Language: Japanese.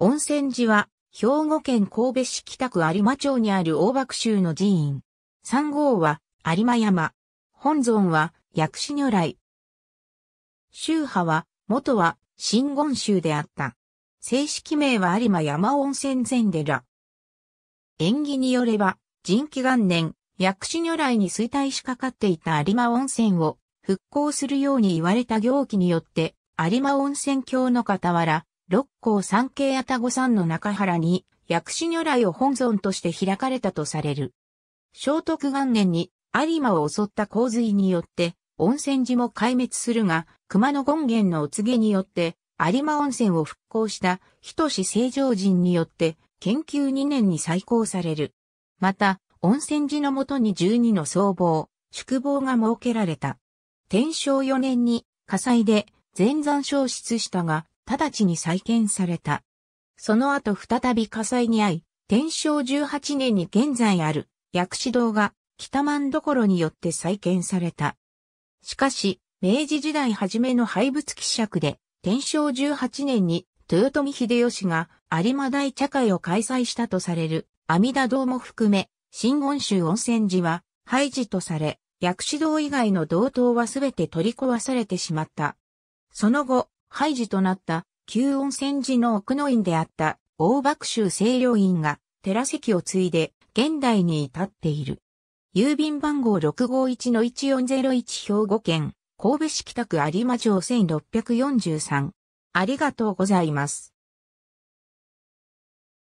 温泉寺は、兵庫県神戸市北区有馬町にある大爆州の寺院。3号は、有馬山。本尊は、薬師如来。宗派は、元は、新言宗であった。正式名は有馬山温泉禅寺。縁起によれば、人気元年、薬師如来に衰退しかかっていた有馬温泉を復興するように言われた行基によって、有馬温泉郷の傍ら、六甲三景八田五山の中原に、薬師如来を本尊として開かれたとされる。聖徳元年に有馬を襲った洪水によって、温泉寺も壊滅するが、熊野権現のお告げによって、有馬温泉を復興した人志正常人によって、研究2年に再興される。また、温泉寺のもとに12の僧帽、宿坊が設けられた。天正4年に火災で全山消失したが、直ちに再建された。その後再び火災に遭い、天正18年に現在ある薬師堂が北万所によって再建された。しかし、明治時代初めの廃仏希釈で、天正18年に豊臣秀吉が有馬大茶会を開催したとされる阿弥陀堂も含め、新言宗温泉寺は廃寺とされ、薬師堂以外の道東はすべて取り壊されてしまった。その後、廃寺となった旧温泉寺の奥の院であった大爆州清涼院が寺席を継いで現代に至っている。郵便番号651-1401兵庫県神戸市北区有馬町1643。ありがとうございます。